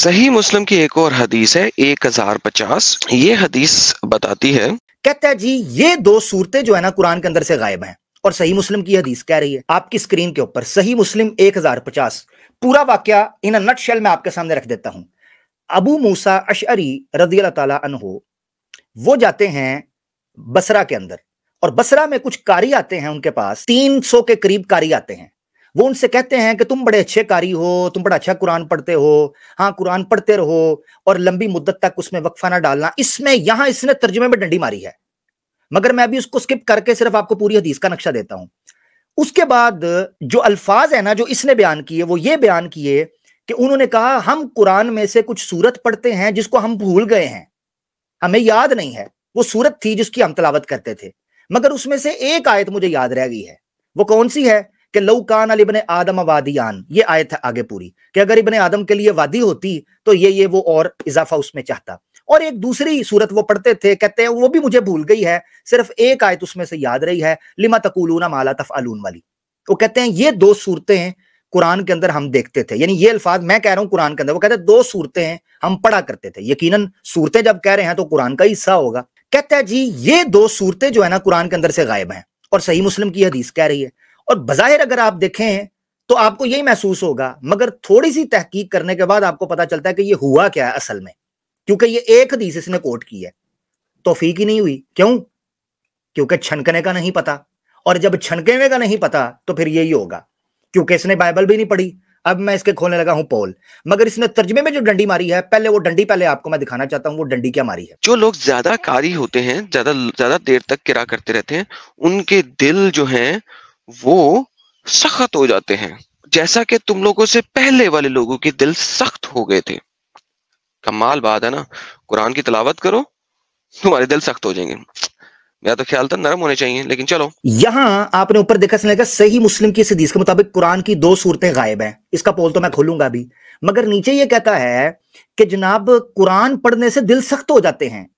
सही मुस्लिम की एक और हदीस है एक हजार पचास ये हदीस बताती है कहता है जी ये दो सूरतें जो है ना कुरान के अंदर से गायब हैं और सही मुस्लिम की हदीस कह रही है आपकी स्क्रीन के ऊपर सही मुस्लिम एक हजार पचास पूरा वाक्य इन नट शेल में आपके सामने रख देता हूं अबू मूसा अशअरी रजी तला वो जाते हैं बसरा के अंदर और बसरा में कुछ कारी आते हैं उनके पास तीन सौ के करीब कारी आते हैं वो उनसे कहते हैं कि तुम बड़े अच्छे कारी हो तुम बड़ा अच्छा कुरान पढ़ते हो हाँ कुरान पढ़ते रहो और लंबी मुद्दत तक उसमें वक्फा ना डालना इसमें यहां इसने तर्जुमे में डंडी मारी है मगर मैं अभी उसको स्किप करके सिर्फ आपको पूरी हदीस का नक्शा देता हूं उसके बाद जो अल्फाज है ना जो इसने बयान किए वो ये बयान किए कि उन्होंने कहा हम कुरान में से कुछ सूरत पढ़ते हैं जिसको हम भूल गए हैं हमें याद नहीं है वो सूरत थी जिसकी हम तलावत करते थे मगर उसमें से एक आयत मुझे याद रह गई है वो कौन सी है कि लऊकान अलिबन आदम वादियान ये आयत है आगे पूरी कि अगर इबन आदम के लिए वादी होती तो ये ये वो और इजाफा उसमें चाहता और एक दूसरी सूरत वो पढ़ते थे कहते हैं वो भी मुझे भूल गई है सिर्फ एक आयत उसमें से याद रही है लिमा तकूलूना माला अलून वाली वो कहते हैं ये दो सूरतें कुरान के अंदर हम देखते थे यानी ये अल्फाज मैं कह रहा हूँ कुरान के अंदर वो कहते हैं दो सूरतें हैं हम पढ़ा करते थे यकीनन सूरतें जब कह रहे हैं तो कुरान का हिस्सा होगा कहते हैं जी ये दो सूरतें जो है ना कुरान के अंदर से गायब हैं और सही मुस्लिम की हदीस कह रही है और बज़ाहिर अगर आप देखें तो आपको यही महसूस होगा मगर थोड़ी सी तहकीक करने के बाद आपको पता चलता है कि ये हुआ क्या है असल में क्योंकि ये एक हदीस इसने कोट की है तोफीक ही नहीं हुई क्यों क्योंकि छनकने का नहीं पता और जब छनकने का नहीं पता तो फिर यही होगा क्योंकि इसने बाइबल भी नहीं पढ़ी अब मैं इसके खोलने लगा हूं पोल मगर इसने तर्जमे में जो डंडी मारी है पहले वो डंडी पहले आपको मैं दिखाना चाहता हूँ वो डंडी क्या मारी है जो लोग ज्यादा कारी होते हैं ज्यादा ज्यादा देर तक किरा करते रहते हैं उनके दिल जो है वो सख्त हो जाते हैं जैसा कि तुम लोगों से पहले वाले लोगों के दिल सख्त हो गए थे कमाल बात है ना कुरान की तलावत करो तुम्हारे दिल सख्त हो जाएंगे मेरा तो ख्याल था नरम होने चाहिए लेकिन चलो यहाँ आपने ऊपर देखा सुना सही मुस्लिम की सदीस के मुताबिक कुरान की दो सूरतें गायब है इसका पोल तो मैं खोलूंगा अभी मगर नीचे ये कहता है कि जनाब कुरान पढ़ने से दिल सख्त हो जाते हैं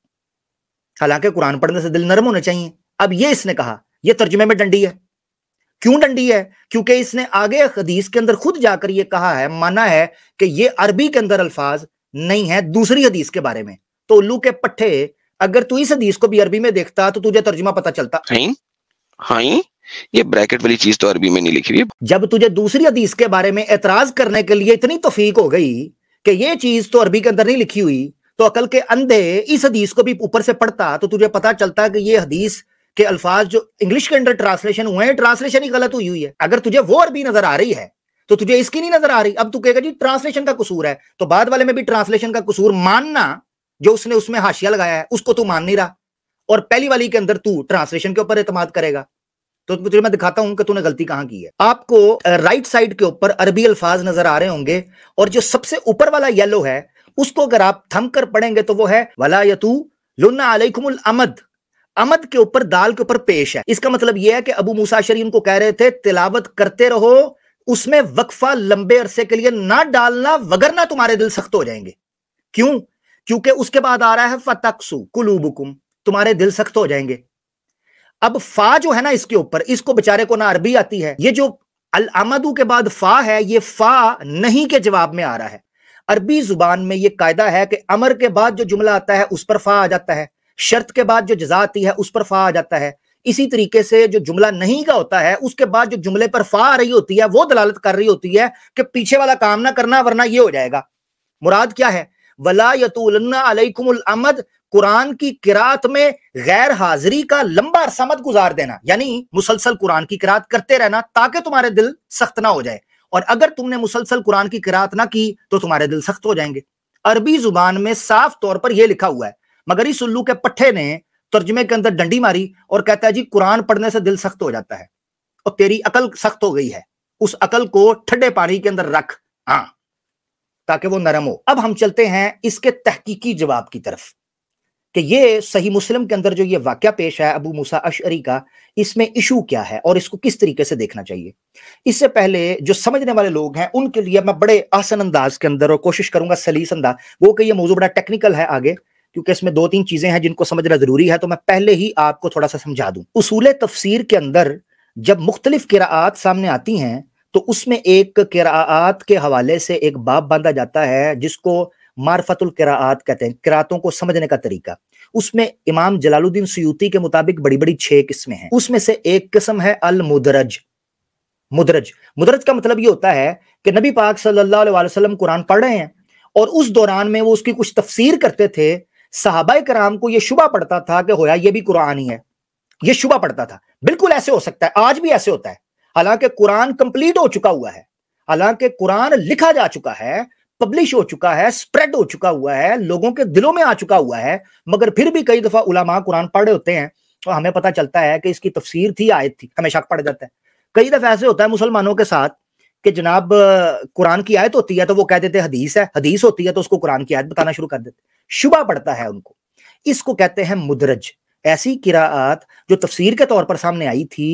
हालांकि कुरान पढ़ने से दिल नरम होने चाहिए अब ये इसने कहा यह तर्जुमे में डंडी है क्यों डंडी है क्योंकि इसने आगे हदीस के अंदर खुद जाकर यह कहा है माना है कि यह अरबी के अंदर अल्फाज नहीं है दूसरी हदीस के बारे में तो उल्लू के पट्टे अगर तू इस हदीस को भी अरबी में देखता तो तुझे तर्जुमा पता चलता हाँ, हाँ, ये ब्रैकेट वाली चीज तो अरबी में नहीं लिखी हुई जब तुझे दूसरी हदीस के बारे में एतराज करने के लिए इतनी तोफीक हो गई कि ये चीज तो अरबी के अंदर नहीं लिखी हुई तो अकल के अंधे इस हदीस को भी ऊपर से पढ़ता तो तुझे पता चलता कि ये हदीस के अल्फाज जो इंग्लिश के अंदर ट्रांसलेशन हुए हैं ट्रांसलेशन ही गलत हुई हुई है अगर तुझे वो अरबी नजर आ रही है तो तुझे इसकी नहीं नजर आ रही अब तू कहेगा जी ट्रांसलेशन का कसूर है तो बाद वाले में भी ट्रांसलेशन का कसूर मानना जो उसने उसमें हाशिया लगाया है उसको तू मान नहीं रहा और पहली वाली के अंदर तू ट्रांसलेशन के ऊपर एतमाद करेगा तो तुझे मैं दिखाता हूं कि तूने गलती कहां की है आपको राइट साइड के ऊपर अरबी अल्फाज नजर आ रहे होंगे और जो सबसे ऊपर वाला येलो है उसको अगर आप थम कर पढ़ेंगे तो वो है वला यतू लुन्ना अलैकुमुल अमद अमद के ऊपर दाल के ऊपर पेश है इसका मतलब यह है कि अबू मुसाशरी उनको कह रहे थे तिलावत करते रहो उसमें वक्फा लंबे अरसे के लिए ना डालना वगरना तुम्हारे दिल सख्त हो जाएंगे क्यों क्योंकि उसके बाद आ रहा है फतकसु कुलूबुकुम तुम्हारे दिल सख्त हो जाएंगे अब फा जो है ना इसके ऊपर इसको बेचारे को ना अरबी आती है ये जो अल अमदू के बाद फा है ये फा नहीं के जवाब में आ रहा है अरबी जुबान में ये कायदा है कि अमर के बाद जो जुमला आता है उस पर फा आ जाता है शर्त के बाद जो जजा आती है उस पर फा आ जाता है इसी तरीके से जो जुमला नहीं का होता है उसके बाद जो जुमले पर फा आ रही होती है वो दलालत कर रही होती है कि पीछे वाला काम ना करना वरना ये हो जाएगा मुराद क्या है वला यतुल्लाकुमद कुरान की किरात में गैर हाजिरी का लंबा अरसा मत गुजार देना यानी मुसलसल कुरान की किरात करते रहना ताकि तुम्हारे दिल सख्त ना हो जाए और अगर तुमने मुसलसल कुरान की किरात ना की तो तुम्हारे दिल सख्त हो जाएंगे अरबी जुबान में साफ तौर पर यह लिखा हुआ है मगर इस उल्लू के पट्टे ने तर्जमे के अंदर डंडी मारी और कहता है जी कुरान पढ़ने से दिल सख्त हो जाता है और तेरी अकल सख्त हो गई है उस अकल को ठंडे पानी के अंदर रख हाँ ताकि वो नरम हो अब हम चलते हैं इसके तहकीकी जवाब की तरफ कि ये सही मुस्लिम के अंदर जो ये वाक्य पेश है अबू मूसा अशरी का इसमें इशू क्या है और इसको किस तरीके से देखना चाहिए इससे पहले जो समझने वाले लोग हैं उनके लिए मैं बड़े आसन अंदाज के अंदर और कोशिश करूंगा सलीस अंदाज वो कि ये मौजूद बड़ा टेक्निकल है आगे क्योंकि इसमें दो तीन चीजें हैं जिनको समझना जरूरी है तो मैं पहले ही आपको थोड़ा सा समझा दूं उसूल तफसीर के अंदर जब मुख्तलिफ किरात सामने आती हैं तो उसमें एक किरात के हवाले से एक बाब बांधा जाता है जिसको मार्फतुल किरात कहते हैं किरातों को समझने का तरीका उसमें इमाम जलालुद्दीन सयूती के मुताबिक बड़ी बड़ी छह किस्में हैं उसमें से एक किस्म है अल मुदरज मुदरज मुदरज का मतलब ये होता है कि नबी पाक सल्लल्लाहु अलैहि वसल्लम कुरान पढ़ रहे हैं और उस दौरान में वो उसकी कुछ तफसीर करते थे साहबा कराम को यह शुबा पड़ता था कि होया ये भी कुरान ही है यह शुबा पड़ता था बिल्कुल ऐसे हो सकता है आज भी ऐसे होता है हालांकि कुरान कंप्लीट हो चुका हुआ है हालांकि कुरान लिखा जा चुका है पब्लिश हो चुका है स्प्रेड हो चुका हुआ है लोगों के दिलों में आ चुका हुआ है मगर फिर भी कई दफा उलामा कुरान पढ़ रहे होते हैं तो हमें पता चलता है कि इसकी तफसीर थी आयत थी हमेशा पढ़ जाता है कई दफा ऐसे होता है मुसलमानों के साथ कि जनाब कुरान की आयत होती है तो वो कह देते हदीस है हदीस होती है तो उसको कुरान की आयत बताना शुरू कर देते शुबा पड़ता है उनको इसको कहते हैं मुदरज ऐसी किरात जो तफसीर के तौर पर सामने आई थी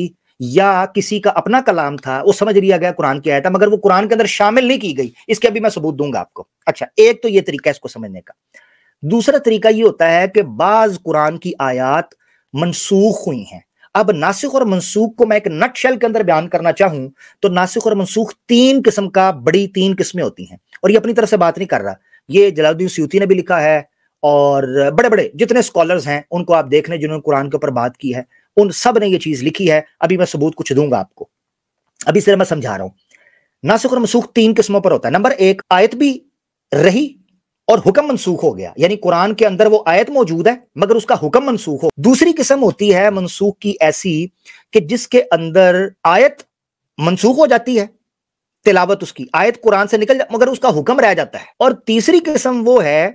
या किसी का अपना कलाम था वो समझ लिया गया कुरान की आयत है मगर वो कुरान के अंदर शामिल नहीं की गई इसके अभी मैं सबूत दूंगा आपको अच्छा एक तो ये तरीका है इसको समझने का दूसरा तरीका ये होता है कि बाज कुरान की आयात मनसूख हुई हैं अब नासिक और मनसूख को मैं एक नटशेल के अंदर बयान करना चाहूं तो नासिक और मनसूख तीन किस्म का बड़ी तीन किस्में होती हैं और ये अपनी तरफ से बात नहीं कर रहा ये जलाउद्दीन सूती ने भी लिखा है और बड़े बड़े जितने स्कॉलर्स हैं उनको आप देख लें जिन्होंने कुरान के ऊपर बात की है उन सब ने ये चीज लिखी है अभी मैं सबूत कुछ दूंगा आपको अभी सिर्फ मैं समझा रहा हूं नासिक और मनसूख तीन किस्मों पर होता है नंबर एक आयत भी रही और हुक्म मनसूख हो गया यानी कुरान के अंदर वो आयत मौजूद है मगर उसका हुक्म मनसूख हो दूसरी किस्म होती है मनसूख की ऐसी कि जिसके अंदर आयत मनसूख हो जाती है तिलावत उसकी आयत कुरान से निकल मगर उसका हुक्म रह जाता है और तीसरी किस्म वो है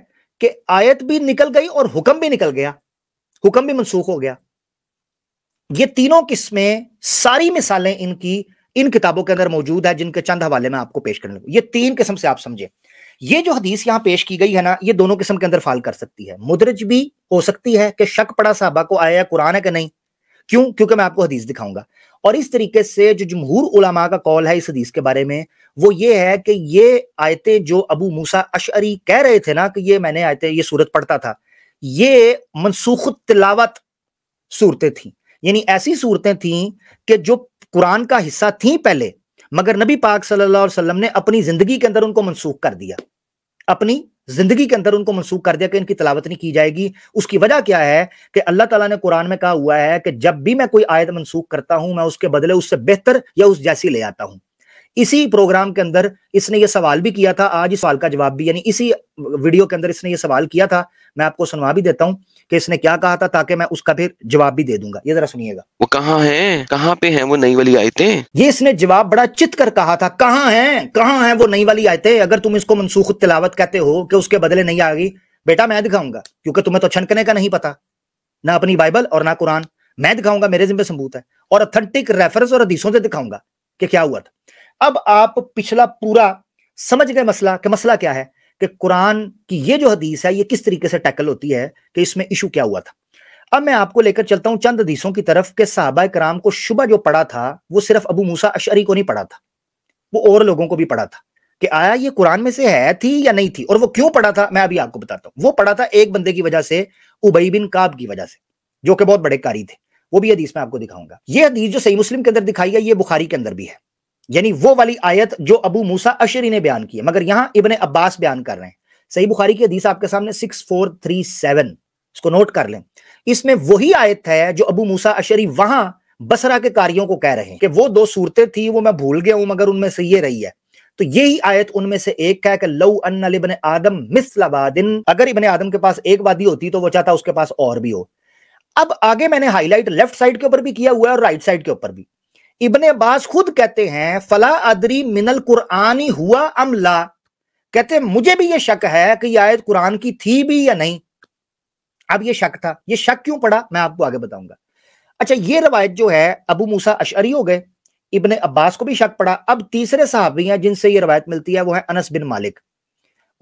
कि आयत भी निकल गई और हुक्म भी निकल गया हुक्म भी मनसूख हो गया ये तीनों किस्में सारी मिसालें इनकी इन किताबों के अंदर मौजूद है जिनके चंद हवाले में आपको पेश करने लगा ये तीन किस्म से आप समझे ये जो हदीस यहां पेश की गई है ना ये दोनों किस्म के अंदर फाल कर सकती है मुदरज भी हो सकती है कि शक पड़ा साहबा को आया कुरान है कि नहीं क्यों क्योंकि मैं आपको हदीस दिखाऊंगा और इस तरीके से जो जमहूर उलामा का कौल है इस हदीस के बारे में वो ये है कि ये आयतें जो अबू मूसा अशरी कह रहे थे ना कि ये मैंने आयतें ये सूरत पढ़ता था ये मनसूख तिलावत सूरतें थी यानी ऐसी सूरतें थी कि जो कुरान का हिस्सा थी पहले मगर नबी पाक सल्लल्लाहु अलैहि वसल्लम ने अपनी जिंदगी के अंदर उनको मनसूख कर दिया अपनी जिंदगी के अंदर उनको मनसूख कर दिया कि इनकी तलावत नहीं की जाएगी उसकी वजह क्या है कि अल्लाह ताला ने कुरान में कहा हुआ है कि जब भी मैं कोई आयत मनसूख करता हूं मैं उसके बदले उससे बेहतर या उस जैसी ले आता हूं इसी प्रोग्राम के अंदर इसने ये सवाल भी किया था आज इस सवाल का जवाब भी यानी इसी वीडियो के अंदर इसने ये सवाल किया था मैं आपको सुनवा भी देता हूं कि इसने क्या कहा था ताकि मैं उसका फिर जवाब भी दे दूंगा ये जरा सुनिएगा वो कहाँ है कहाँ पे है वो नई वाली आयतें ये इसने जवाब बड़ा चित कर कहा था कहाँ है कहाँ है वो नई वाली आयते अगर तुम इसको मनसूख तिलावत कहते हो कि उसके बदले नहीं आ गई बेटा मैं दिखाऊंगा क्योंकि तुम्हें तो छनकने का नहीं पता ना अपनी बाइबल और ना कुरान मैं दिखाऊंगा मेरे जिम्मे सबूत है और ऑथेंटिक रेफरेंस और हदीसों से दिखाऊंगा कि क्या हुआ था अब आप पिछला पूरा समझ गए मसला कि मसला क्या है कि कुरान की ये जो हदीस है ये किस तरीके से टैकल होती है कि इसमें इशू क्या हुआ था अब मैं आपको लेकर चलता हूं चंद हदीसों की तरफ के साहबा कराम को शुभ जो पढ़ा था वो सिर्फ अबू मूसा अशरी को नहीं पढ़ा था वो और लोगों को भी पढ़ा था कि आया ये कुरान में से है थी या नहीं थी और वो क्यों पढ़ा था मैं अभी आपको बताता हूँ वो पढ़ा था एक बंदे की वजह से उबई बिन काब की वजह से जो कि बहुत बड़े कारी थे वो भी हदीस में आपको दिखाऊंगा ये हदीस जो सही मुस्लिम के अंदर दिखाई है ये बुखारी के अंदर भी है यानी वो वाली आयत जो अबू मूसा अशरी ने बयान की है मगर यहां इबन अब्बास बयान कर रहे हैं सही बुखारी की हदीस आपके सामने सिक्स फोर थ्री सेवन इसको नोट कर लें इसमें वही आयत है जो अबू मूसा अशरी वहां बसरा के कार्यों को कह रहे हैं कि वो दो सूरतें थी वो मैं भूल गया हूं मगर उनमें से ये रही है तो यही आयत उनमें से एक है कि लव अन आदम मिसलाबादिन अगर इबन आदम के पास एक वादी होती तो वो चाहता उसके पास और भी हो अब आगे मैंने हाईलाइट लेफ्ट साइड के ऊपर भी किया हुआ है और राइट साइड के ऊपर भी इबन अब्बास खुद कहते हैं फला अदरी मिनल कुरानी हुआ अमला कहते मुझे भी यह शक है कि यह आयत कुरान की थी भी या नहीं अब यह शक था यह शक क्यों पड़ा मैं आपको आगे बताऊंगा अच्छा ये रवायत जो है अबू मूसा अशरी हो गए इबन अब्बास को भी शक पड़ा अब तीसरे साहबी हैं जिनसे ये रवायत मिलती है वो है अनस बिन मालिक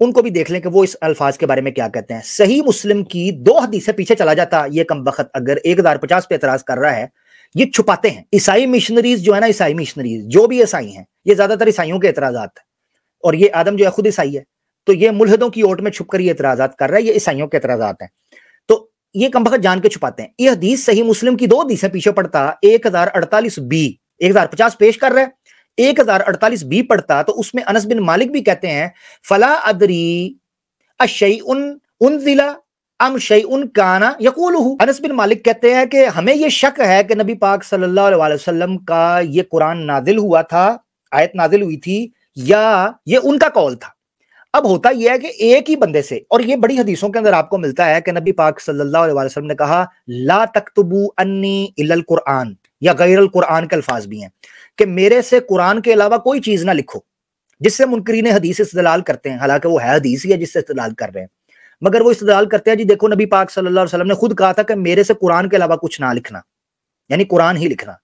उनको भी देख लें कि वो इस अल्फाज के बारे में क्या कहते हैं सही मुस्लिम की दो हदीसें पीछे चला जाता ये कम वक्त अगर एक हजार पचास पे एतराज कर रहा है ये छुपाते हैं ईसाई मिशनरीज जो है ना ईसाई मिशनरीज जो भी ईसाई हैं ये ज्यादातर ईसाइयों के एतराजा है और ये आदम जो है खुद ईसाई है तो ये मुलहदों की ओट में छुपकर ये एतराजा कर रहा है ये ईसाइयों के एतराजा हैं तो ये कम बखत जान के छुपाते हैं ये हदीस सही मुस्लिम की दो हदीसें पीछे पड़ता एक हजार अड़तालीस बी एक हजार पचास पेश कर रहा है एक हजार अड़तालीस बी पढ़ता तो उसमें अनस बिन मालिक भी कहते हैं फला अदरी अशई उन उन जिला अम शैन काना यकूल अनस बिन मालिक कहते हैं कि हमें यह शक है कि नबी पाक सल्लल्लाहु का ये कुरान नाजिल हुआ था आयत नाजिल हुई थी या ये उनका कौल था अब होता यह है कि एक ही बंदे से और ये बड़ी हदीसों के अंदर आपको मिलता है कि नबी पाक सल्लाम ने कहा ला तकतबू अन्नी कुरआन या गैर कुरआन के अल्फाज भी हैं कि मेरे से कुरान के अलावा कोई चीज ना लिखो जिससे मुनकरीन हदीस इस्तेलाल करते हैं हालांकि वो है हदीस ही है जिससे इस्तेलाल कर रहे हैं मगर वो इस्तेदाल करते हैं जी देखो नबी पाक सल्लल्लाहु अलैहि वसल्लम ने खुद कहा था कि मेरे से कुरान के अलावा कुछ ना लिखना यानी कुरान ही लिखना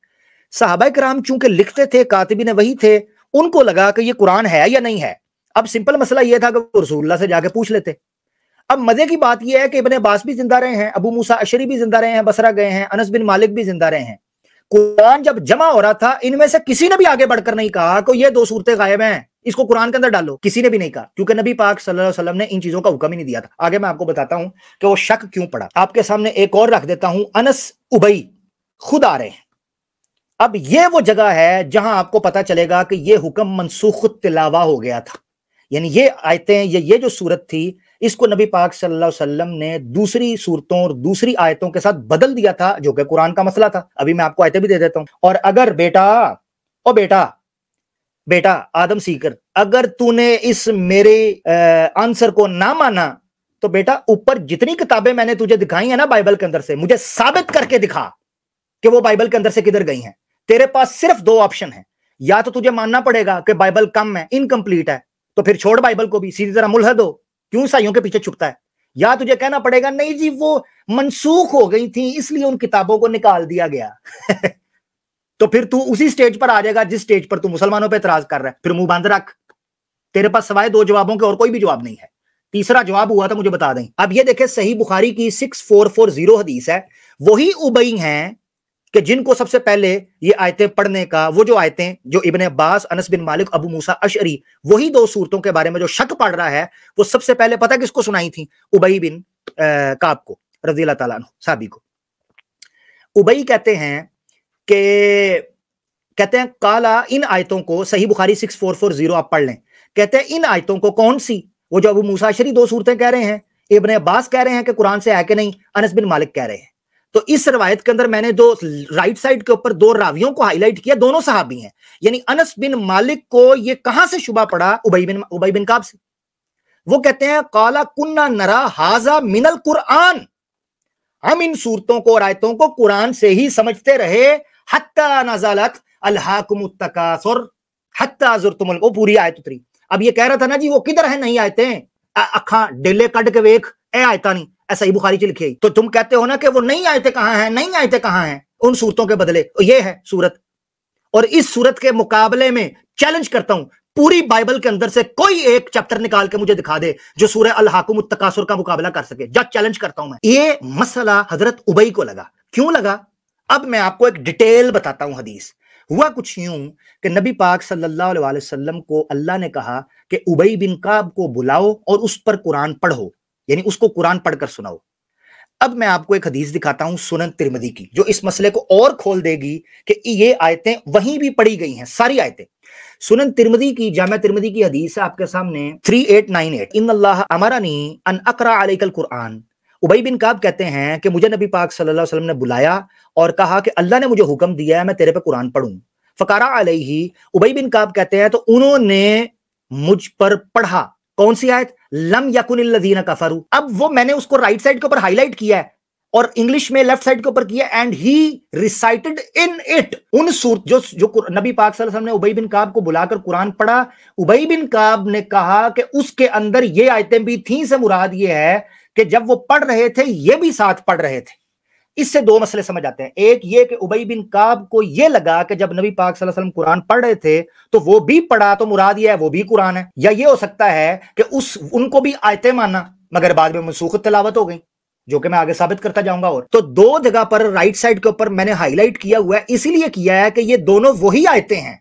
साहबा कराम चूंकि लिखते थे कातबी ने वही थे उनको लगा कि ये कुरान है या नहीं है अब सिंपल मसला यह था कि रसूल्ला से जाके पूछ लेते अब मजे की बात यह है कि इबन अब्बास भी जिंदा रहे हैं अबू मूसा अशरी भी जिंदा रहे हैं बसरा गए हैं अनस बिन मालिक भी जिंदा रहे हैं कुरान जब जमा हो रहा था इनमें से किसी ने भी आगे बढ़कर नहीं कहा कि ये दो सूरतें गायब हैं इसको कुरान के अंदर डालो किसी ने भी नहीं कहा क्योंकि नबी पाक सल्लल्लाहु अलैहि वसल्लम ने इन चीजों का हुक्म ही नहीं दिया था आगे मैं आपको बताता हूं कि वो शक क्यों पड़ा आपके सामने एक और रख देता हूं अनस उबई खुद आ रहे हैं अब ये वो जगह है जहां आपको पता चलेगा कि ये हुक्म मनसूख तिलावा हो गया था यानी ये आयतें ये ये जो सूरत थी इसको नबी पाक सल्लल्लाहु अलैहि वसल्लम ने दूसरी सूरतों और दूसरी आयतों के साथ बदल दिया था जो कि कुरान का मसला था अभी मैं आपको आयतें भी दे देता हूं और अगर बेटा ओ बेटा बेटा आदम सीकर अगर तूने इस मेरे आंसर को ना माना तो बेटा ऊपर जितनी किताबें मैंने तुझे दिखाई है ना बाइबल के अंदर से मुझे साबित करके दिखा कि वो बाइबल के अंदर से किधर गई हैं तेरे पास सिर्फ दो ऑप्शन है या तो तुझे मानना पड़ेगा कि बाइबल कम है इनकम्प्लीट है तो फिर छोड़ बाइबल को भी सीधी तरह मुलह दो क्यों साइयों के पीछे छुपता है या तुझे कहना पड़ेगा नहीं जी वो मनसूख हो गई थी इसलिए उन किताबों को निकाल दिया गया तो फिर तू उसी स्टेज पर आ जाएगा जिस स्टेज पर तू मुसलमानों पर इतराज कर रहा है फिर मुंह बंद रख तेरे पास सवाए दो जवाबों के और कोई भी जवाब नहीं है तीसरा जवाब हुआ था मुझे बता दें अब ये देखे सही बुखारी की सिक्स फोर फोर जीरो हदीस है वही उबई हैं कि जिनको सबसे पहले ये आयतें पढ़ने का वो जो आयतें जो इबन अब्बास अनस बिन मालिक अबू मूसा अशरी वही दो सूरतों के बारे में जो शक पढ़ रहा है वो सबसे पहले पता किसको सुनाई थी उबई बिन काब को रजीला तला साबी को उबई कहते हैं के कहते हैं काला इन आयतों को सही Bukhari six four four zero आप पढ़ लें कहते हैं इन आयतों को कौन सी वो जो अबू मुसाशरी दो सूरतें कह रहे हैं इबन अब्बास कह रहे हैं कि कुरान से है कि नहीं अनस बिन मालिक कह रहे हैं तो इस रवायत के अंदर मैंने दो राइट साइड के ऊपर दो रावियों को हाईलाइट किया दोनों साहबी हैं यानी अनस बिन मालिक को ये कहां से शुबा पड़ा उबई बिन उबई बिन काब से वो कहते हैं काला कुन्ना नरा हाजा मिनल कुरान हम इन सूरतों को और आयतों को कुरान से ही समझते रहे हत्ता नजालत अल्हाकुमुत्तकासुर हत्ता जुरतुमुल वो पूरी आयत उतरी अब ये कह रहा था ना जी वो किधर है नहीं आयते अखा डेले कट के वेख ए आयता नहीं ऐसा ही बुखारी ची लिखी आई तो तुम कहते हो ना कि वो नहीं आयते कहाँ हैं नहीं आयते कहाँ हैं उन सूरतों के बदले तो ये है सूरत और इस सूरत के मुकाबले में चैलेंज करता हूं पूरी बाइबल के अंदर से कोई एक चैप्टर निकाल के मुझे दिखा दे जो सूर्य अलहाकुम का मुकाबला कर सके जब चैलेंज करता हूं मैं ये मसला हजरत उबई को लगा क्यों लगा अब मैं आपको एक डिटेल बताता हूं हदीस हुआ कुछ यूं कि नबी पाक सल्लल्लाहु अलैहि वसल्लम को अल्लाह ने कहा कि उबई बिन काब को बुलाओ और उस पर कुरान पढ़ो यानी उसको कुरान पढ़कर सुनाओ अब मैं आपको एक हदीस दिखाता हूं सुनन तिरमदी की जो इस मसले को और खोल देगी कि ये आयतें वहीं भी पढ़ी गई हैं सारी आयतें सुनन तिरमदी की जामा तिरमदी की हदीस है आपके सामने थ्री एट नाइन एट इन अल्लाह अमरानी अन अकरा अलैकल कुरान उबई बिन काब कहते हैं कि मुझे नबी पाक सल्लल्लाहु अलैहि वसल्लम ने बुलाया और कहा कि अल्लाह ने मुझे हुक्म दिया है मैं तेरे पे कुरान पढ़ूं फकारा अलही उबई बिन काब कहते हैं तो उन्होंने मुझ पर पढ़ा कौन सी आयत लम यकुन कफरू अब वो मैंने उसको राइट साइड के ऊपर हाईलाइट किया है और इंग्लिश में लेफ्ट साइड के ऊपर किया and he recited in it उन सूरत जो जो नबी पाक सल्लल्लाहु अलैहि वसल्लम ने उबई बिन काब को बुलाकर कुरान पढ़ा उबई बिन काब ने कहा कि उसके अंदर ये आयतें भी थी से मुराद ये है कि जब वो पढ़ रहे थे ये भी साथ पढ़ रहे थे इससे दो मसले समझ आते हैं एक ये कि उबई बिन काब को ये लगा कि जब नबी पाक सल्लल्लाहु अलैहि वसल्लम कुरान पढ़ रहे थे तो वो भी पढ़ा तो मुराद ये है वो भी कुरान है या ये हो सकता है कि उस उनको भी आयतें माना मगर बाद में मनसूख तलावत हो गई जो कि मैं आगे साबित करता जाऊंगा और तो दो जगह पर राइट साइड के ऊपर मैंने हाईलाइट किया हुआ है इसीलिए किया है कि ये दोनों वही आयतें हैं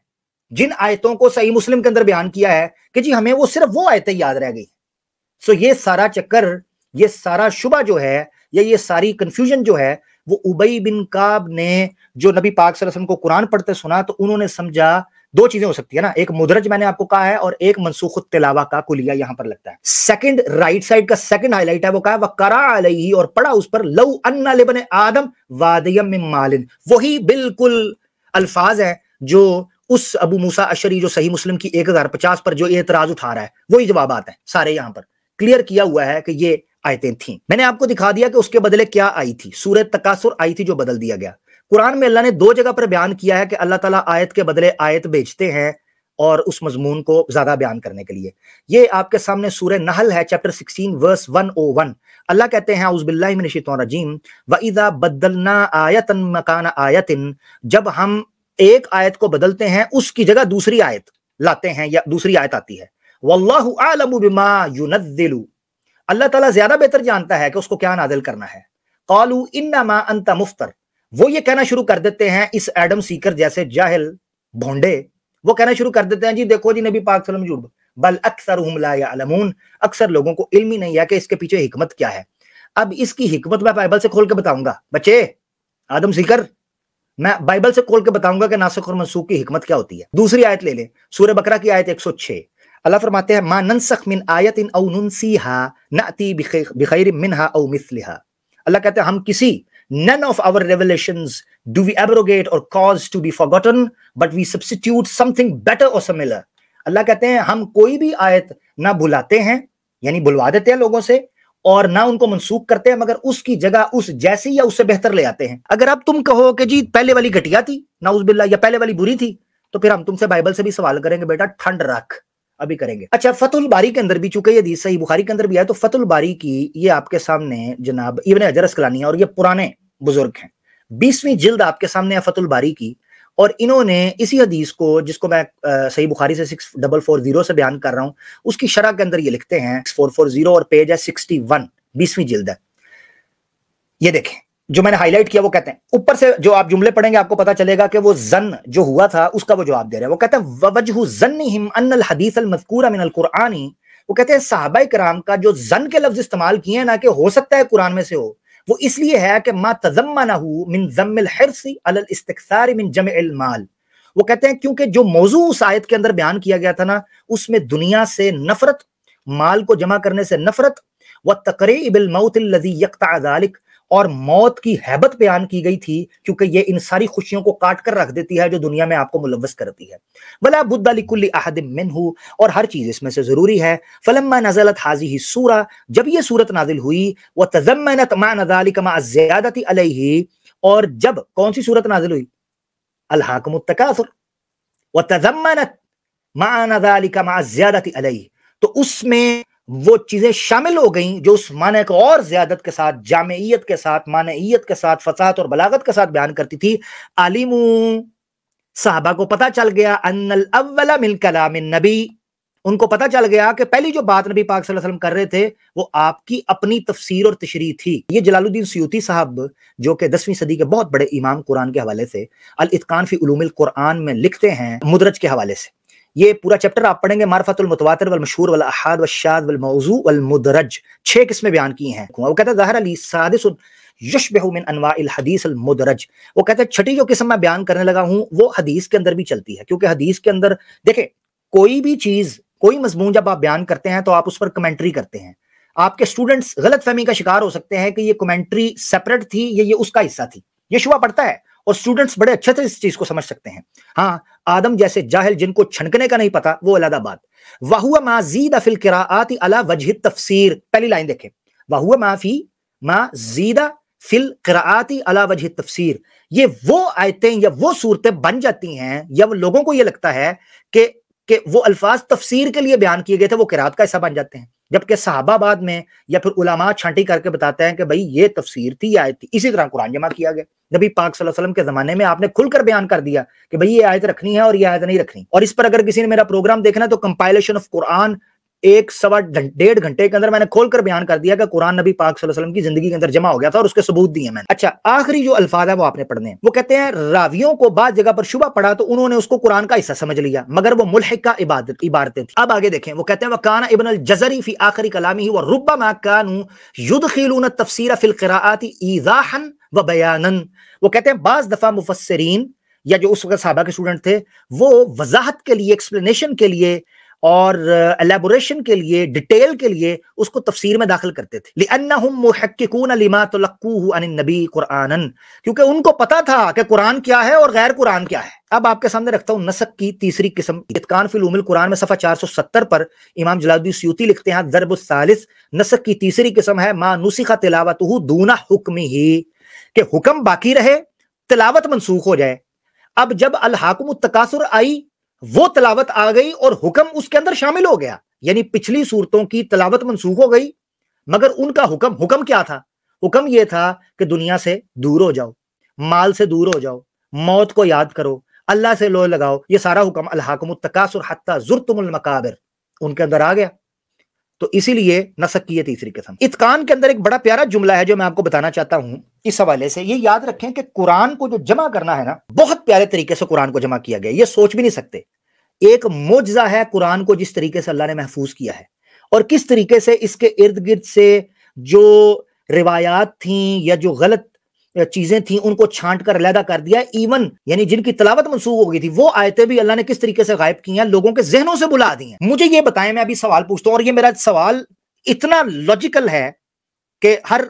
जिन आयतों को सही मुस्लिम के अंदर बयान किया है कि जी हमें वो सिर्फ वो आयतें याद रह गई सो ये सारा चक्कर ये सारा शुबा जो है या ये सारी कंफ्यूजन जो है वो उबई बिन काब ने जो नबी पाक सरसम को कुरान पढ़ते सुना तो उन्होंने समझा दो चीजें हो सकती है ना एक मुदरज मैंने आपको कहा है और एक मनसूख तिलावा का कुलिया यहां पर लगता है सेकंड राइट साइड का सेकंड हाईलाइट है वो कहा करा अलही और पढ़ा उस पर लव अन्ना लेबन आदम वादयम मालिन वही बिल्कुल अल्फाज है जो उस अबू मूसा अशरी जो सही मुस्लिम की एक पर जो एतराज उठा रहा है वही जवाब आता है सारे यहां पर क्लियर किया हुआ है कि ये आयतें थी मैंने आपको दिखा दिया कि उसके बदले क्या आई थी सूरत तकासुर आई थी जो बदल दिया गया कुरान में अल्लाह ने दो जगह पर बयान किया है कि अल्लाह ताला आयत के बदले आयत भेजते हैं और उस मजमून को ज्यादा बयान करने के लिए ये आपके सामने सूर्य नहल है चैप्टर 16 वर्स 101 अल्लाह कहते हैं उजबिल्लाजीम वईदा बदलना आयतन मकान आयतिन जब हम एक आयत को बदलते हैं उसकी जगह दूसरी आयत लाते हैं या दूसरी आयत आती है वल्लाहु आलमु बिमा युनज़िलु अल्लाह ताला ज्यादा बेहतर जानता है कि उसको क्या नाजिल करना है कौलू इन्नामा अंता मुफ्तर वो ये कहना शुरू कर देते हैं इस एडम सीकर जैसे जाहिल भोंडे वो कहना शुरू कर देते हैं जी देखो जी नबी पाक सलम जुड़ बल अक्सर हमलामून अक्सर लोगों को इल्म ही नहीं है कि इसके पीछे हिकमत क्या है अब इसकी हिकमत मैं बाइबल से खोल के बताऊंगा बच्चे आदम सीकर मैं बाइबल से खोल के बताऊंगा कि नासक और मनसूख की हिकमत क्या होती है दूसरी आयत ले लें सूर्य बकरा की आयत 106 अल्लाह फरमाते हैं मा नंसख मिन आयत इन औ हा नाती बिखैर मिनहा औ मिथलिहा अल्लाह कहते हैं हम किसी none of our revelation do we abrogate or cause to be forgotten but we substitute something better or similar अल्लाह कहते हैं हम कोई भी आयत ना भुलाते हैं यानी भुलवा देते हैं लोगों से और ना उनको मनसूख करते हैं मगर उसकी जगह उस जैसी या उससे बेहतर ले आते हैं अगर अब तुम कहो कि जी पहले वाली घटिया थी ना उस बिल्ला या पहले वाली बुरी थी तो फिर हम तुमसे बाइबल से भी सवाल करेंगे बेटा ठंड रख अभी करेंगे अच्छा फतुल बारी के अंदर भी चूंकि यदि सही बुखारी के अंदर भी आया तो फतुल बारी की ये आपके सामने जनाब इवन अजर असकलानी और ये पुराने बुजुर्ग हैं बीसवीं जिल्द आपके सामने है फतुल बारी की और इन्होंने इसी हदीस को जिसको मैं आ, सही बुखारी से सिक्स डबल फोर जीरो से बयान कर रहा हूँ उसकी शराह के अंदर ये लिखते हैं फोर फोर जीरो और पेज है सिक्सटी वन बीसवीं जिल्द है ये देखें जो मैंने हाईलाइट किया वो कहते हैं ऊपर से जो आप जुमले पढ़ेंगे आपको पता चलेगा कि वो जन जो हुआ था उसका वो जवाब दे रहे हैं वो कहते हैं वजह जन्निहिम हदीस कुरानी वो कहते हैं साहबा कराम का जो जन के लफ्ज इस्तेमाल किए हैं ना कि हो सकता है कुरान में से हो वो इसलिए है कि मा तजम्मा ना हो मिन जमिल हरसी अल मिन जम माल वो कहते हैं क्योंकि जो मौजू उस आयत के अंदर बयान किया गया था ना उसमें दुनिया से नफरत माल को जमा करने से नफरत व तकरीब मौत यकता और मौत की हैबत बयान की गई थी क्योंकि ये इन सारी खुशियों को काट कर रख देती है जो दुनिया में आपको मुलवस करती है वला बुद्धा बुद्दालिकुल्ली अहदमिन हूँ और हर चीज़ इसमें से ज़रूरी है फलम्मा नजलत हाजी ही सूरा जब ये सूरत नाजिल हुई वह तजम्मत मानदालिकमा ज़्यादती ही और जब कौन सी सूरत नाजिल हुई अलहाकमतकासुर व तजम्मत मानदालिकमा ज़्यादती अलई तो उसमें वो चीजें शामिल हो गई जो उस माने को और ज्यादत के साथ जामयत के साथ मानयत के साथ फसाहत और बलागत के साथ बयान करती थी आलिम साहबा को पता चल गया अनल अव्वला मिल कलाम नबी उनको पता चल गया कि पहली जो बात नबी पाक वसल्लम कर रहे थे वो आपकी अपनी तफसीर और तशरी थी ये जलालुद्दीन सयूती साहब जो कि दसवीं सदी के बहुत बड़े इमाम कुरान के हवाले से अल इतकान फी उलूमिल कुरान में लिखते हैं मुदरज के हवाले से ये पूरा चैप्टर आप पढ़ेंगे मारफतुल मुतवातर वल मशहूर वल अहाद वशाद वल मौजू वल मुदरज छह किस्में बयान की हैं वो कहता है ज़ाहिर अली सादिस यशबहु मिन अनवाइल हदीस अल मुदरज वो कहता है छठी जो किस्म मैं बयान करने लगा हूं वो हदीस के अंदर भी चलती है क्योंकि हदीस के अंदर देखे कोई भी चीज कोई मजमून जब आप बयान करते हैं तो आप उस पर कमेंट्री करते हैं आपके स्टूडेंट्स गलत फहमी का शिकार हो सकते हैं कि ये कमेंट्री सेपरेट थी ये ये उसका हिस्सा थी ये शुआ पड़ता है और स्टूडेंट्स बड़े अच्छे से इस चीज को समझ सकते हैं हाँ आदम जैसे जाहिल जिनको छनकने का नहीं पता वो अलहदा बात वाहुआ माजीद अफिल किराआत अला वजह तफसीर पहली लाइन देखे वाहुआ माफी जीदा फिल कराती अला वजह तफसीर ये वो आयतें या वो सूरतें बन जाती हैं या लोगों को ये लगता है कि कि वो अल्फाज तफसीर के लिए बयान किए गए थे वो किरात का हिस्सा बन जाते हैं जबकि साहबाबाद में या फिर उलामा छांटी करके बताते हैं कि भाई ये तफसीर थी या आयत थी इसी तरह कुरान जमा किया गया नबी पाक वसल्लम के जमाने में आपने खुलकर बयान कर दिया कि भाई ये आयत रखनी है और ये आयत नहीं रखनी और इस पर अगर किसी ने मेरा प्रोग्राम देखना तो कंपाइलेशन ऑफ कुरान एक सवा डेढ़ घंटे के अंदर मैंने खोलकर बयान कर दिया कि कुरान नबी पाक वसल्लम की जिंदगी के अंदर जमा हो गया था और उसके सबूत दिए मैंने अच्छा आखिरी जो अल्फाज है वो आपने पढ़ने वो कहते हैं रावियों को बाद जगह पर शुबा पढ़ा तो उन्होंने उसको कुरान का हिस्सा समझ लिया मगर वो मुलहिक का इबारते थी अब आगे देखें वो कहते हैं वह काना इबन अल जजरी फी आखिरी कलामी ही व रुबा माकानू युद खिलून तफसीरा फिल कराती ईजाहन व बयानन वो कहते हैं बाज दफा मुफसरीन या जो उस वक्त साहबा के स्टूडेंट थे वो वजाहत के लिए एक्सप्लेनेशन के लिए और एलेबोरेशन uh, के लिए डिटेल के लिए उसको तफसीर में दाखिल करते थे नबी क्योंकि उनको पता था कि कुरान क्या है और गैर कुरान क्या है अब आपके सामने रखता हूं नसक की तीसरी किस्म इतकान फिलमिल कुरान में सफा 470 पर इमाम जलालुद्दीन सूती लिखते हैं जरब सालिस नसक की तीसरी किस्म है मा नुसिखा तिलावत दूना हुक्म ही के हुक्म बाकी रहे तिलावत मनसूख हो जाए अब जब अलहाकुम तकासुर आई वो तलावत आ गई और हुक्म उसके अंदर शामिल हो गया यानी पिछली सूरतों की तलावत मनसूख हो गई मगर उनका हुक्म हुक्म क्या था हुक्म यह था कि दुनिया से दूर हो जाओ माल से दूर हो जाओ मौत को याद करो अल्लाह से लो लगाओ ये सारा हुक्म अलहाकम तकासुर हत्ता जुरतुल मकाबिर उनके अंदर आ गया तो इसीलिए नसक की है तीसरी किस्म इतकान के अंदर एक बड़ा प्यारा जुमला है जो मैं आपको बताना चाहता हूं इस हवाले से ये याद रखें कि कुरान को जो जमा करना है ना बहुत प्यारे तरीके से कुरान को जमा किया गया ये सोच भी नहीं सकते एक मोजा है कुरान को जिस तरीके से अल्लाह ने महफूज किया है और किस तरीके से इसके इर्द गिर्द से जो रिवायात थी या जो गलत चीजें थी उनको छांट कर अलहदा कर दिया इवन यानी जिनकी तलावत मनसूख हो गई थी वो आयतें भी अल्लाह ने किस तरीके से गायब की हैं लोगों के जहनों से बुला दी हैं मुझे ये बताएं मैं अभी सवाल पूछता हूं और ये मेरा सवाल इतना लॉजिकल है कि हर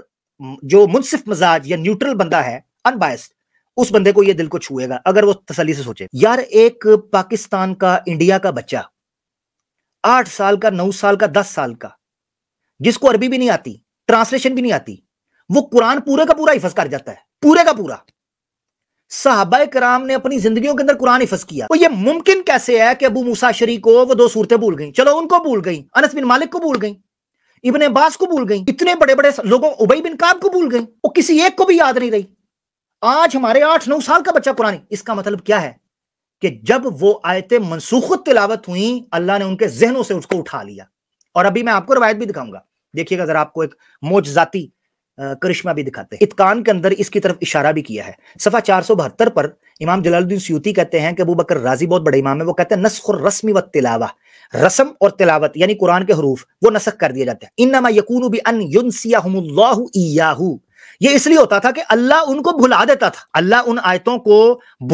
जो मुनसिफ मजाज या न्यूट्रल बंदा है अनबायस्ड उस बंदे को यह दिल को छुएगा अगर वो तसली से सोचे यार एक पाकिस्तान का इंडिया का बच्चा आठ साल का नौ साल का दस साल का जिसको अरबी भी नहीं आती ट्रांसलेशन भी नहीं आती वो कुरान पूरे का पूरा हिफज कर जाता है पूरे का पूरा साहबा कराम ने अपनी जिंदगियों के अंदर कुरान हिफज किया तो ये मुमकिन कैसे है कि अबू मूसा शरी को वो दो सूरतें भूल गई चलो उनको भूल गई अनस बिन मालिक को भूल गई इबन अब्बास को भूल गई इतने बड़े बड़े लोगों उबई बिन काब को भूल गई वो किसी एक को भी याद नहीं रही आज हमारे आठ नौ साल का बच्चा कुरानी इसका मतलब क्या है कि जब वो आयत मनसूख तिलावत हुई अल्लाह ने उनके जहनों से उसको उठा लिया और अभी मैं आपको रवायत भी दिखाऊंगा देखिएगा जरा आपको एक मोजाती करिश्मा भी दिखाते हैं इतकान के अंदर इसकी तरफ इशारा भी किया है सफ़ा चार सौ बहत्तर पर इमाम जलालुद्दीन सूती कहते हैं कि अबू बकर राजी बहुत बड़े इमाम है वो कहते हैं नस्ख रस्मी व तिलावा रसम और तिलावत यानी कुरान के हरूफ वो नसक कर दिया जाते हैं इन नमा यकून भी अन युनसियाहु ये इसलिए होता था कि अल्लाह उनको भुला देता था अल्लाह उन आयतों को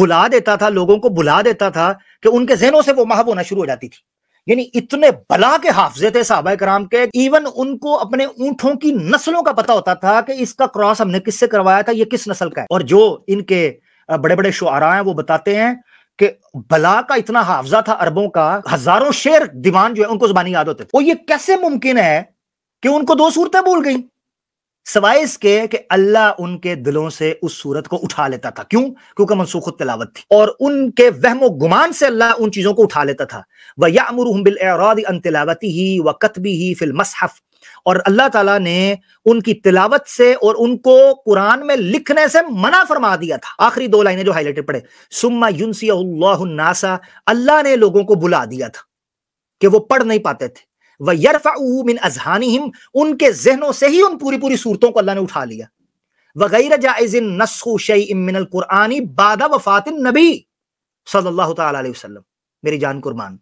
भुला देता था लोगों को भुला देता था कि उनके जहनों से वो माह होना शुरू हो जाती थी यानी इतने बला के हाफजे थे साहबा कराम के इवन उनको अपने ऊंटों की नस्लों का पता होता था कि इसका क्रॉस हमने किससे करवाया था ये किस नस्ल का है और जो इनके बड़े बड़े शुरा हैं वो बताते हैं कि बला का इतना हाफजा था अरबों का हजारों शेर दीवान जो है उनको जुबानी याद होते थे और ये कैसे मुमकिन है कि उनको दो सूरतें भूल गई सवाए इसके कि अल्लाह उनके दिलों से उस सूरत को उठा लेता था क्यों क्योंकि मनसूख तिलावत थी और उनके वहम गुमान से अल्लाह उन चीज़ों को उठा लेता था व यामरबिलराद अन तिलावती ही व कतबी ही फिल मसहफ और अल्लाह ताला ने उनकी तिलावत से और उनको कुरान में लिखने से मना फरमा दिया था आखिरी दो लाइनें जो हाईलाइटेड पड़े सुम्मा नासा अल्लाह ने लोगों को बुला दिया था कि वो पढ़ नहीं पाते थे व यरफ़ाऊ मिन अजहानी उनके जहनों से ही उन पूरी पूरी सूरतों को अल्लाह ने उठा लिया वगैर जायजिन नस्खु शई कुरानी बादा वफ़ात नबी सल्लल्लाहु अलैहि वसल्लम मेरी जान कुर्बान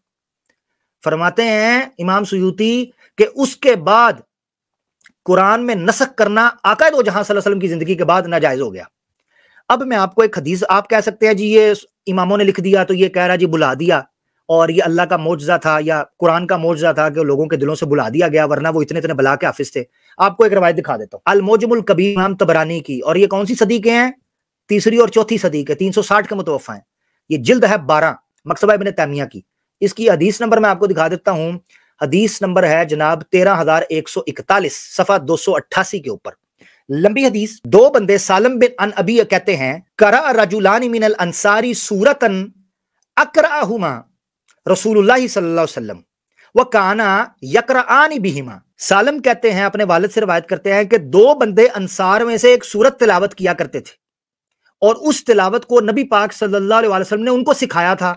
फरमाते हैं इमाम सुयूती के उसके बाद कुरान में नसक करना आका दो जहां वसल्लम की जिंदगी के बाद नाजायज हो गया अब मैं आपको एक हदीस आप कह सकते हैं जी ये इमामों ने लिख दिया तो ये कह रहा जी बुला दिया और ये अल्लाह का मोजा था या कुरान का मोजा था कि लोगों के दिलों से बुला दिया गया वरना वो इतने इतने बला के हाफिज थे आपको एक रवायत दिखा देता हूँ अलमोजमुल कबीर इमाम तबरानी की और ये कौन सी सदी के हैं तीसरी और चौथी सदी के तीन सौ साठ के मुतवफ़ा हैं ये जिल्द है बारह मकसबा इबन तैमिया की इसकी हदीस नंबर मैं आपको दिखा देता हूँ हदीस नंबर है जनाब तेरह हजार एक सौ इकतालीस सफा दो सौ अट्ठासी के ऊपर लंबी हदीस दो बंदे सालम बिन अन अबी कहते हैं करा रजुलानी मिनल अंसारी सूरतन अकरा रसूलुल्लाह सल्लल्लाहु अलैहि वसल्लम व काना यकरानी बिहिमा सालम कहते हैं अपने वालद से रवायत करते हैं कि दो बंदे अनसार में से एक सूरत तिलावत किया करते थे और उस तिलावत को नबी पाक सल्लाम ने उनको सिखाया था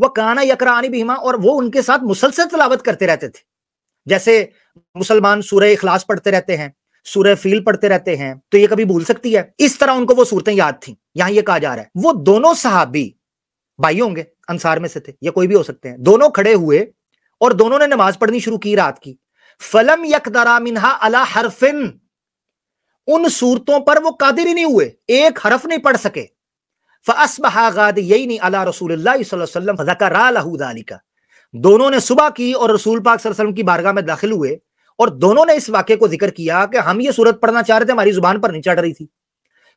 वह काना आनी बिहिमा और वो उनके साथ मुसलसल तिलावत करते रहते थे जैसे मुसलमान सूर इखलास पढ़ते रहते हैं सूर्य फील पढ़ते रहते हैं तो ये कभी भूल सकती है इस तरह उनको वो सूरतें याद थी यहां ये कहा जा रहा है वो दोनों सहाबी भाई होंगे अंसार में से थे या कोई भी हो सकते हैं दोनों खड़े हुए और दोनों ने नमाज पढ़नी शुरू की रात की फलम यक दरा मिनहा अला हरफिन उन सूरतों पर वो कादिर ही नहीं हुए एक हरफ नहीं पढ़ सके फसबहाद यही नहीं अला रसूल दोनों ने सुबह की और रसूल पाक सल्लम की बारगाह में दाखिल हुए और दोनों ने इस वाक्य को जिक्र किया कि हम ये सूरत पढ़ना चाह रहे थे हमारी जुबान पर नहीं चढ़ रही थी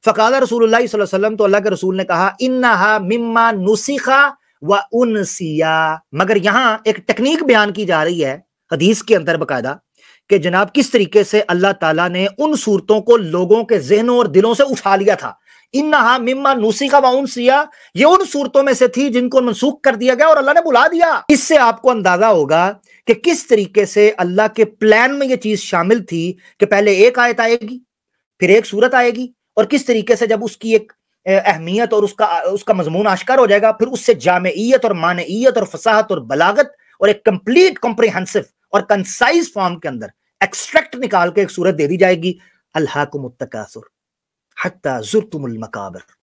फ़काल रसूल तो अल्लाह के रसूल ने कहा इन्ना मिम्मा नुसीखा वनसिया मगर यहां एक टेक्निक बयान की जा रही है हदीस के अंदर बकायदा कि जनाब किस तरीके से अल्लाह ताला ने उन सूरतों को लोगों के जहनों और दिलों से उठा लिया था इन नहा मिम्मा नूसी का वाउन सिया ये उन सूरतों में से थी जिनको मनसूख कर दिया गया और अल्लाह ने बुला दिया इससे आपको अंदाजा होगा कि किस तरीके से अल्लाह के प्लान में ये चीज शामिल थी कि पहले एक आयत आएगी फिर एक सूरत आएगी और किस तरीके से जब उसकी एक अहमियत और उसका उसका मजमून आश्कार हो जाएगा फिर उससे जामयत और मानयत और फसाहत और बलागत और एक कंप्लीट कॉम्प्रिहेंसिव और कंसाइज फॉर्म के अंदर एक्सट्रैक्ट निकाल के एक सूरत दे दी जाएगी अल्लाह को मुतकासुर हत्ता जुर मकाबर